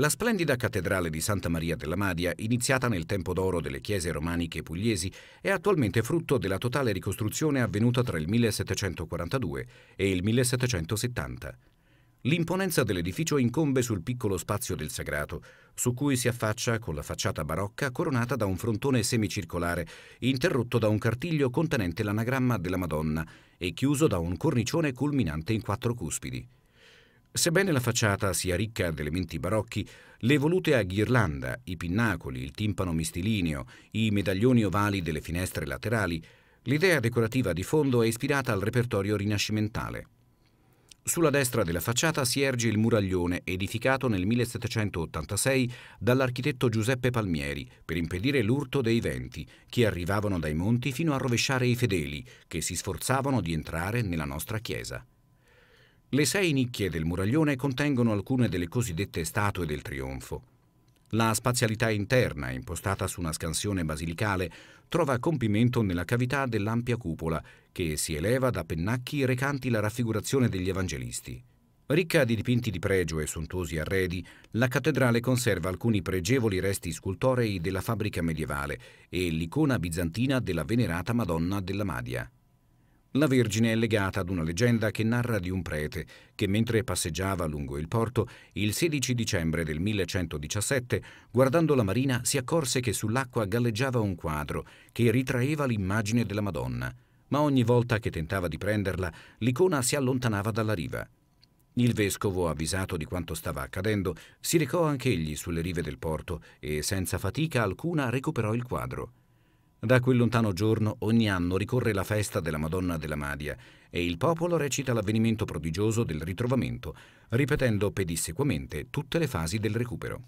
La splendida cattedrale di Santa Maria della Madia, iniziata nel tempo d'oro delle chiese romaniche pugliesi, è attualmente frutto della totale ricostruzione avvenuta tra il 1742 e il 1770. L'imponenza dell'edificio incombe sul piccolo spazio del sagrato, su cui si affaccia con la facciata barocca coronata da un frontone semicircolare, interrotto da un cartiglio contenente l'anagramma della Madonna e chiuso da un cornicione culminante in quattro cuspidi. Sebbene la facciata sia ricca di elementi barocchi, le volute a ghirlanda, i pinnacoli, il timpano mistilineo, i medaglioni ovali delle finestre laterali, l'idea decorativa di fondo è ispirata al repertorio rinascimentale. Sulla destra della facciata si erge il muraglione edificato nel 1786 dall'architetto Giuseppe Palmieri per impedire l'urto dei venti che arrivavano dai monti fino a rovesciare i fedeli che si sforzavano di entrare nella nostra chiesa. Le sei nicchie del muraglione contengono alcune delle cosiddette statue del trionfo. La spazialità interna, impostata su una scansione basilicale, trova compimento nella cavità dell'ampia cupola, che si eleva da pennacchi recanti la raffigurazione degli evangelisti. Ricca di dipinti di pregio e sontuosi arredi, la cattedrale conserva alcuni pregevoli resti scultorei della fabbrica medievale e l'icona bizantina della venerata Madonna della Madia. La Vergine è legata ad una leggenda che narra di un prete che mentre passeggiava lungo il porto il 16 dicembre del 1117, guardando la marina, si accorse che sull'acqua galleggiava un quadro che ritraeva l'immagine della Madonna, ma ogni volta che tentava di prenderla l'icona si allontanava dalla riva. Il vescovo, avvisato di quanto stava accadendo, si recò anch'egli sulle rive del porto e senza fatica alcuna recuperò il quadro. Da quel lontano giorno ogni anno ricorre la festa della Madonna della Madia e il popolo recita l'avvenimento prodigioso del ritrovamento, ripetendo pedissequamente tutte le fasi del recupero.